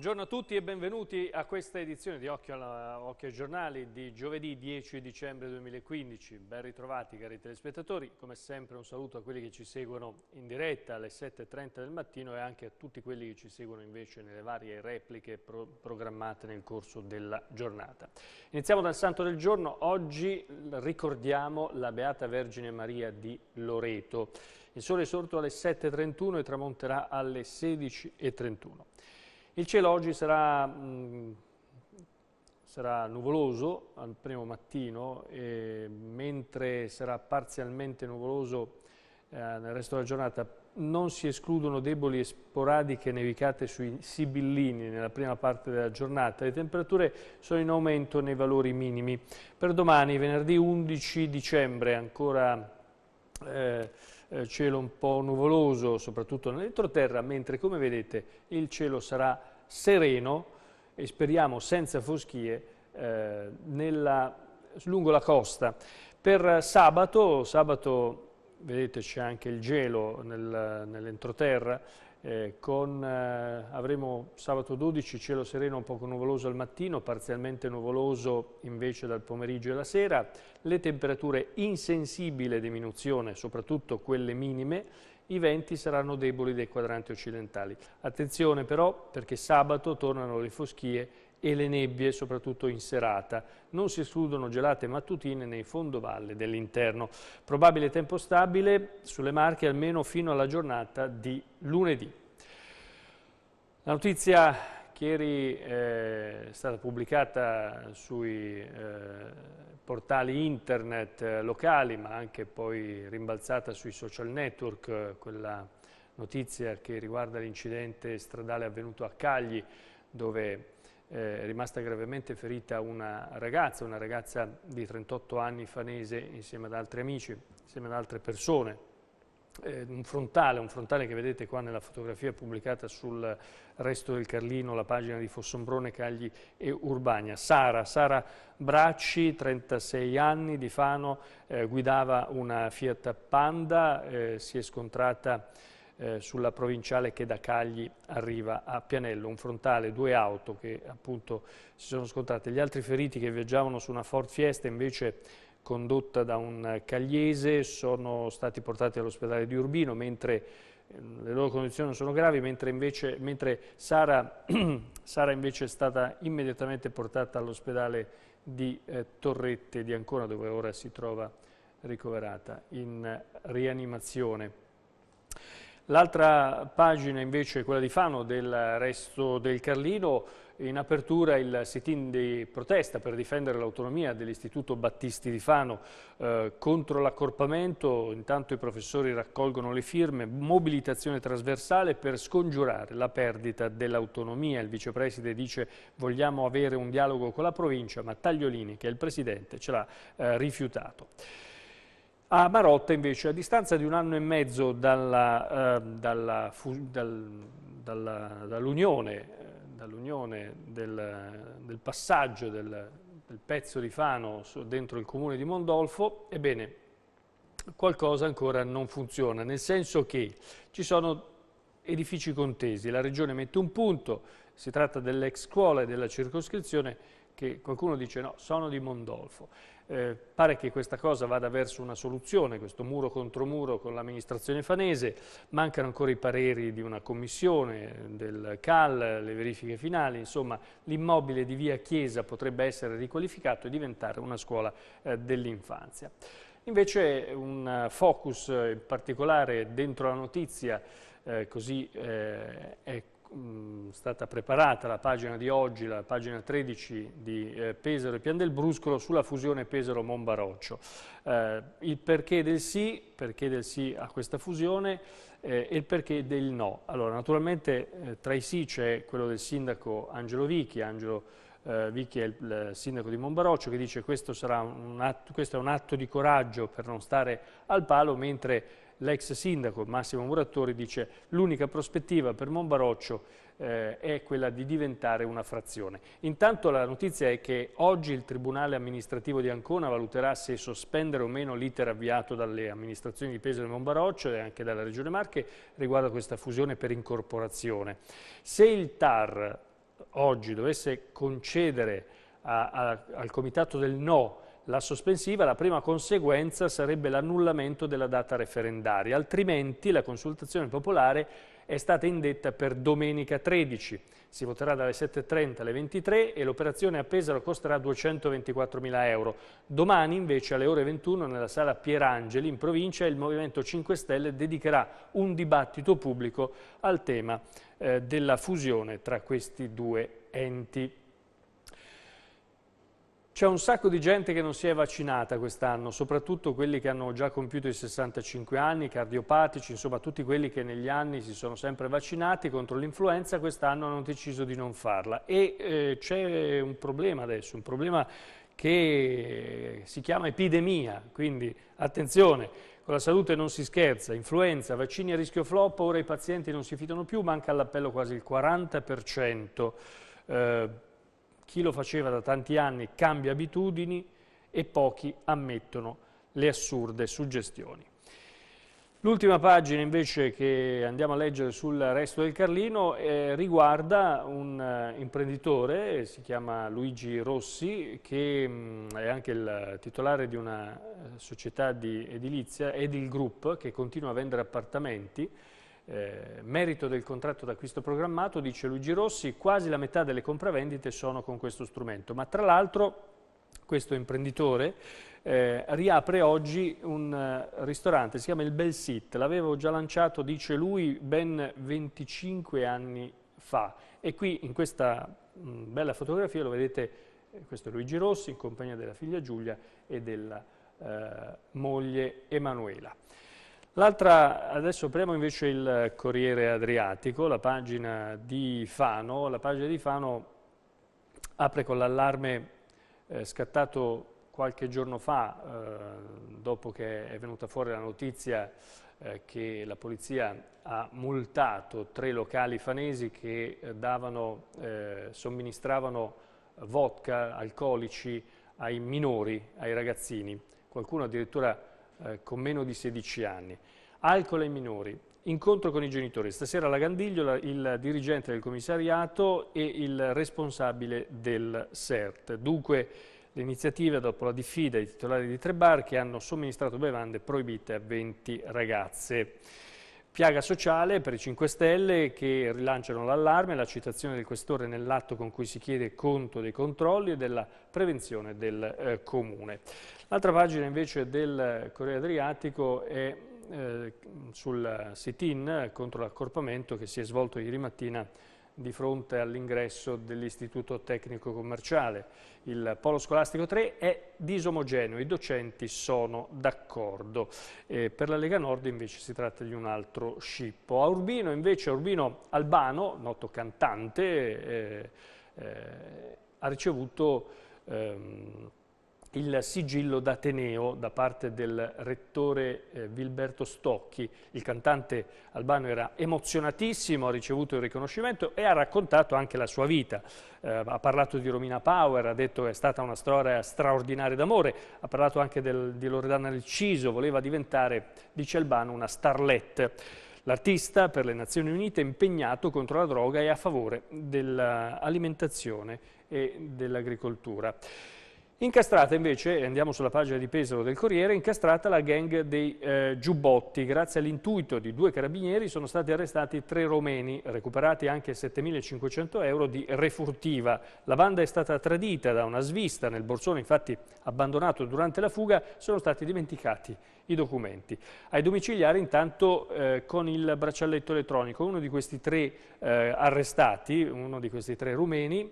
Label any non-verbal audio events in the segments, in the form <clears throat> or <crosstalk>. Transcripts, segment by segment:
Buongiorno a tutti e benvenuti a questa edizione di Occhio, alla, Occhio ai Giornali di giovedì 10 dicembre 2015. Ben ritrovati cari telespettatori, come sempre un saluto a quelli che ci seguono in diretta alle 7.30 del mattino e anche a tutti quelli che ci seguono invece nelle varie repliche pro programmate nel corso della giornata. Iniziamo dal Santo del Giorno, oggi ricordiamo la Beata Vergine Maria di Loreto. Il sole è sorto alle 7.31 e tramonterà alle 16.31. Il cielo oggi sarà, mh, mm, sarà nuvoloso al primo mattino, mentre sarà parzialmente nuvoloso eh, nel resto della giornata non si escludono deboli e sporadiche nevicate sui sibillini nella prima parte della giornata. Le temperature sono in aumento nei valori minimi. Per domani, venerdì 11 dicembre, ancora eh, eh, cielo un po' nuvoloso, soprattutto nell'entroterra, mentre come vedete il cielo sarà sereno e speriamo senza foschie eh, nella, lungo la costa. Per sabato, sabato vedete c'è anche il gelo nel, nell'entroterra, eh, con, eh, avremo sabato 12 cielo sereno un poco nuvoloso al mattino, parzialmente nuvoloso invece dal pomeriggio e la sera, le temperature in sensibile diminuzione, soprattutto quelle minime, i venti saranno deboli dei quadranti occidentali. Attenzione però perché sabato tornano le foschie e le nebbie, soprattutto in serata. Non si escludono gelate mattutine nei fondovalle dell'interno. Probabile tempo stabile sulle Marche almeno fino alla giornata di lunedì. La notizia Ieri eh, è stata pubblicata sui eh, portali internet eh, locali, ma anche poi rimbalzata sui social network, quella notizia che riguarda l'incidente stradale avvenuto a Cagli, dove è rimasta gravemente ferita una ragazza, una ragazza di 38 anni fanese, insieme ad altri amici, insieme ad altre persone eh, un frontale, un frontale che vedete qua nella fotografia pubblicata sul resto del Carlino, la pagina di Fossombrone, Cagli e Urbania. Sara, Sara Bracci, 36 anni, di Fano, eh, guidava una Fiat Panda, eh, si è scontrata eh, sulla provinciale che da Cagli arriva a Pianello, un frontale, due auto che appunto si sono scontrate. Gli altri feriti che viaggiavano su una Ford Fiesta invece condotta da un cagliese, sono stati portati all'ospedale di Urbino, mentre ehm, le loro condizioni non sono gravi, mentre, invece, mentre Sara, <clears throat> Sara, invece è stata immediatamente portata all'ospedale di eh, Torrette di Ancona, dove ora si trova ricoverata in rianimazione. L'altra pagina invece è quella di Fano del resto del Carlino, in apertura il sit-in di protesta per difendere l'autonomia dell'Istituto Battisti di Fano eh, contro l'accorpamento, intanto i professori raccolgono le firme, mobilitazione trasversale per scongiurare la perdita dell'autonomia. Il vicepreside dice vogliamo avere un dialogo con la provincia, ma Tagliolini, che è il presidente, ce l'ha eh, rifiutato. A Marotta invece, a distanza di un anno e mezzo ehm, dall'unione dall eh, dall del, del, passaggio del, del, pezzo di Fano dentro il comune di Mondolfo, ebbene qualcosa ancora non funziona, nel senso che ci sono edifici contesi, la regione mette un punto, si tratta dell'ex scuola e della circoscrizione che qualcuno dice no, sono di Mondolfo. Eh, pare che questa cosa vada verso una soluzione, questo muro contro muro con l'amministrazione fanese, mancano ancora i pareri di una commissione, eh, del CAL, le verifiche finali, insomma l'immobile di via Chiesa potrebbe essere riqualificato e diventare una scuola eh, dell'infanzia. Invece un eh, focus eh, in particolare dentro la notizia eh, così eh, è mh, mm, stata preparata la pagina di oggi, la pagina 13 di eh, Pesaro e Pian del Bruscolo sulla fusione Pesaro-Monbaroccio. Eh, il perché del, sì, perché del sì, a questa fusione eh, e il perché del no. Allora, naturalmente eh, tra i sì c'è quello del sindaco Angelo Vichi, Angelo eh, Vichi è il, il, sindaco di Monbaroccio che dice che questo, questo, è un atto di coraggio per non stare al palo, mentre l'ex sindaco Massimo Muratori dice l'unica prospettiva per Monbaroccio eh, è quella di diventare una frazione. Intanto la notizia è che oggi il Tribunale amministrativo di Ancona valuterà se sospendere o meno l'iter avviato dalle amministrazioni di peso e Monbaroccio e anche dalla Regione Marche riguardo a questa fusione per incorporazione. Se il TAR oggi dovesse concedere a, a, al Comitato del No la sospensiva, la prima conseguenza sarebbe l'annullamento della data referendaria, altrimenti la consultazione popolare è stata indetta per domenica 13. Si voterà dalle 7.30 alle 23 e l'operazione a Pesaro costerà 224.000 euro. Domani invece alle ore 21 nella sala Pierangeli in provincia il Movimento 5 Stelle dedicherà un dibattito pubblico al tema eh, della fusione tra questi due enti. C'è un sacco di gente che non si è vaccinata quest'anno, soprattutto quelli che hanno già compiuto i 65 anni, cardiopatici, insomma tutti quelli che negli anni si sono sempre vaccinati contro l'influenza, quest'anno hanno deciso di non farla. E eh, c'è un problema adesso, un problema che si chiama epidemia, quindi attenzione, con la salute non si scherza, influenza, vaccini a rischio flop, ora i pazienti non si fidano più, manca all'appello quasi il 40%. Eh, chi lo faceva da tanti anni cambia abitudini e pochi ammettono le assurde suggestioni. L'ultima pagina invece che andiamo a leggere sul resto del Carlino eh, riguarda un eh, imprenditore, si chiama Luigi Rossi, che mh, mm, è anche il titolare di una eh, società di edilizia, Edil Group, che continua a vendere appartamenti eh, merito del contratto d'acquisto programmato, dice Luigi Rossi, quasi la metà delle compravendite sono con questo strumento, ma tra l'altro questo imprenditore eh, riapre oggi un uh, ristorante, si chiama il Bel Sit, l'avevo già lanciato, dice lui, ben 25 anni fa e qui in questa mh, mm, bella fotografia lo vedete, eh, questo è Luigi Rossi in compagnia della figlia Giulia e della eh, moglie Emanuela. L'altra, adesso apriamo invece il Corriere Adriatico, la pagina di Fano. La pagina di Fano apre con l'allarme eh, scattato qualche giorno fa, eh, dopo che è venuta fuori la notizia eh, che la polizia ha multato tre locali fanesi che eh, davano, eh, somministravano vodka, alcolici ai minori, ai ragazzini. Qualcuno addirittura eh, con meno di 16 anni, alcol ai minori, incontro con i genitori. Stasera alla Gandigliola il dirigente del commissariato e il responsabile del CERT. Dunque l'iniziativa dopo la diffida dei titolari di tre bar che hanno somministrato bevande proibite a 20 ragazze. Piaga sociale per i 5 Stelle che rilanciano l'allarme, la citazione del questore nell'atto con cui si chiede conto dei controlli e della prevenzione del eh, comune. L'altra pagina invece del eh, Corriere Adriatico è eh, sul eh, sit-in contro l'accorpamento che si è svolto ieri mattina di fronte all'ingresso dell'Istituto Tecnico Commerciale. Il polo scolastico 3 è disomogeneo, i docenti sono d'accordo. per la Lega Nord invece si tratta di un altro scippo. A Urbino invece, Urbino Albano, noto cantante, eh, eh, ha ricevuto... Ehm, il sigillo d'Ateneo da parte del rettore eh, Vilberto Stocchi. Il cantante albano era emozionatissimo, ha ricevuto il riconoscimento e ha raccontato anche la sua vita. Eh, ha parlato di Romina Power, ha detto che è stata una storia straordinaria d'amore, ha parlato anche del, di Loredana Lecciso, voleva diventare, dice Albano, una starlette. L'artista per le Nazioni Unite è impegnato contro la droga e a favore dell'alimentazione e dell'agricoltura. Incastrata invece, andiamo sulla pagina di Pesaro del Corriere, incastrata la gang dei eh, giubbotti. Grazie all'intuito di due carabinieri sono stati arrestati tre romeni, recuperati anche 7.500 euro di refurtiva. La banda è stata tradita da una svista nel borsone, infatti abbandonato durante la fuga, sono stati dimenticati i documenti. Ai domiciliari intanto eh, con il braccialetto elettronico, uno di questi tre eh, arrestati, uno di questi tre rumeni,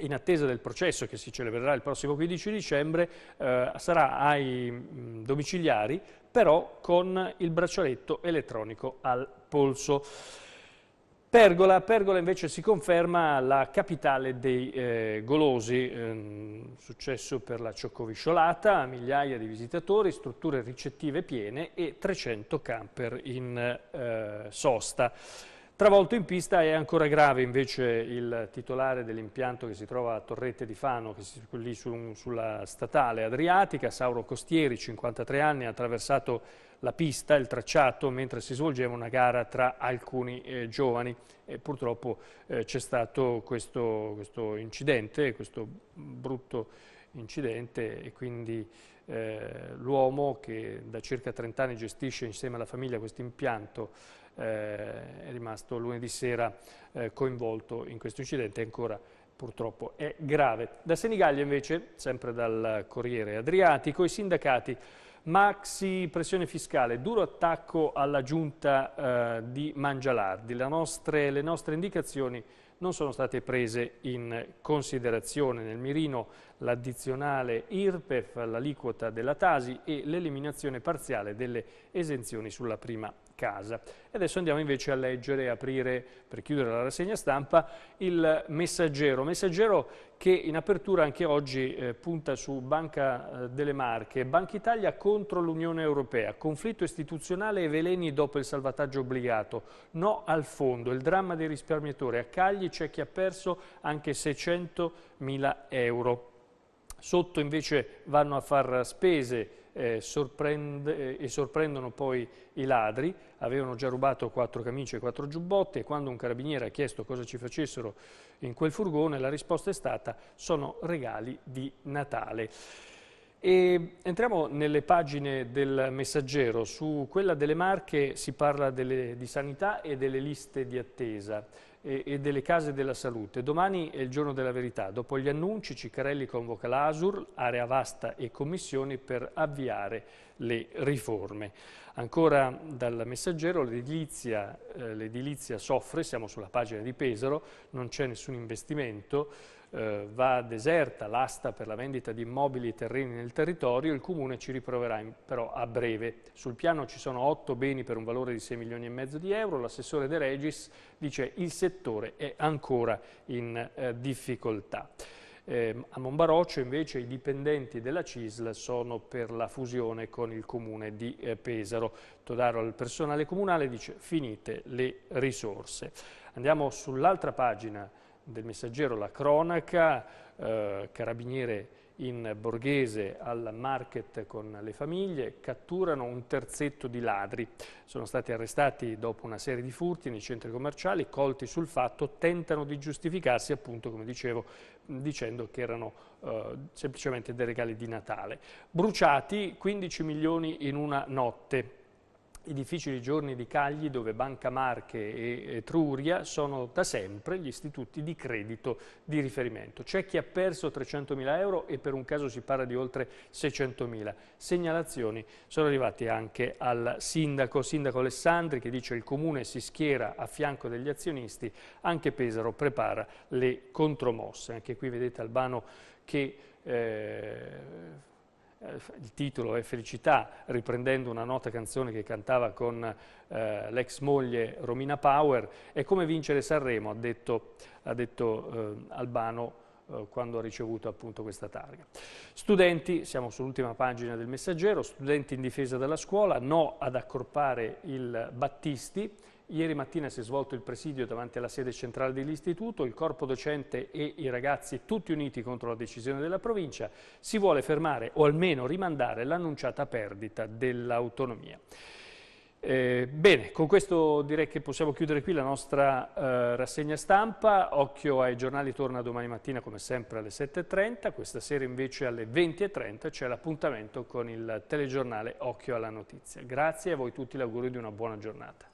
in attesa del processo che si celebrerà il prossimo 15 dicembre, eh, sarà ai mm, domiciliari, però con il braccialetto elettronico al polso. Pergola, Pergola invece si conferma la capitale dei eh, golosi, eh, successo per la cioccovisciolata, migliaia di visitatori, strutture ricettive piene e 300 camper in eh, sosta. Travolto in pista è ancora grave invece il titolare dell'impianto che si trova a Torrette di Fano, che si, lì su, sulla statale adriatica, Sauro Costieri, 53 anni, ha attraversato la pista, il tracciato, mentre si svolgeva una gara tra alcuni eh, giovani e purtroppo eh, c'è stato questo, questo incidente, questo brutto incidente e quindi eh, l'uomo che da circa 30 anni gestisce insieme alla famiglia questo impianto eh, è rimasto lunedì sera eh, coinvolto in questo incidente ancora purtroppo è grave. Da Senigallia invece, sempre dal Corriere Adriatico, i sindacati maxi pressione fiscale, duro attacco alla giunta eh, di Mangialardi. Nostre, le nostre indicazioni non sono state prese in considerazione. Nel mirino l'addizionale IRPEF l'aliquota della Tasi e l'eliminazione parziale delle esenzioni sulla prima casa. E adesso andiamo invece a leggere e aprire, per chiudere la rassegna stampa, il messaggero. Messaggero che in apertura anche oggi eh, punta su Banca eh, delle Marche, Banca Italia contro l'Unione Europea, conflitto istituzionale e veleni dopo il salvataggio obbligato, no al fondo, il dramma dei risparmiatori, a Cagli c'è chi ha perso anche 600 mila euro sotto invece vanno a far spese eh, sorprende, eh, e sorprendono poi i ladri, avevano già rubato quattro camicie e quattro giubbotte e quando un carabiniere ha chiesto cosa ci facessero in quel furgone la risposta è stata sono regali di Natale. E entriamo nelle pagine del messaggero, su quella delle Marche si parla delle, di sanità e delle liste di attesa e, e delle case della salute. Domani è il giorno della verità. Dopo gli annunci, Ciccarelli convoca l'ASUR, area vasta e commissioni per avviare le riforme. Ancora dal messaggero l'edilizia eh, soffre, siamo sulla pagina di Pesaro, non c'è nessun investimento, eh, va deserta l'asta per la vendita di immobili e terreni nel territorio, il Comune ci riproverà in, però a breve. Sul piano ci sono otto beni per un valore di 6 milioni e mezzo di euro, l'assessore De Regis dice il settore è ancora in eh, difficoltà. Eh, a Monbaroccio invece i dipendenti della CISL sono per la fusione con il comune di eh, Pesaro. Todaro al personale comunale dice finite le risorse. Andiamo sull'altra pagina del messaggero la cronaca, eh, carabiniere in borghese al market con le famiglie, catturano un terzetto di ladri. Sono stati arrestati dopo una serie di furti nei centri commerciali, colti sul fatto, tentano di giustificarsi appunto, come dicevo, dicendo che erano eh, semplicemente dei regali di Natale. Bruciati 15 milioni in una notte i difficili giorni di Cagli dove Banca Marche e Etruria sono da sempre gli istituti di credito di riferimento. C'è chi ha perso 300.000 euro e per un caso si parla di oltre 600.000. Segnalazioni sono arrivate anche al sindaco, sindaco Alessandri che dice il comune si schiera a fianco degli azionisti, anche Pesaro prepara le contromosse. Anche qui vedete Albano che... Eh, eh, il titolo è Felicità, riprendendo una nota canzone che cantava con eh, l'ex moglie Romina Power, è come vincere Sanremo, ha detto, ha detto eh, Albano eh, quando ha ricevuto appunto questa targa. Studenti, siamo sull'ultima pagina del messaggero, studenti in difesa della scuola, no ad accorpare il Battisti, Ieri mattina si è svolto il presidio davanti alla sede centrale dell'istituto, il corpo docente e i ragazzi tutti uniti contro la decisione della provincia, si vuole fermare o almeno rimandare l'annunciata perdita dell'autonomia. Eh, bene, con questo direi che possiamo chiudere qui la nostra eh, rassegna stampa. Occhio ai giornali torna domani mattina come sempre alle 7.30, questa sera invece alle 20.30 c'è l'appuntamento con il telegiornale Occhio alla notizia. Grazie a voi tutti, l'augurio di una buona giornata.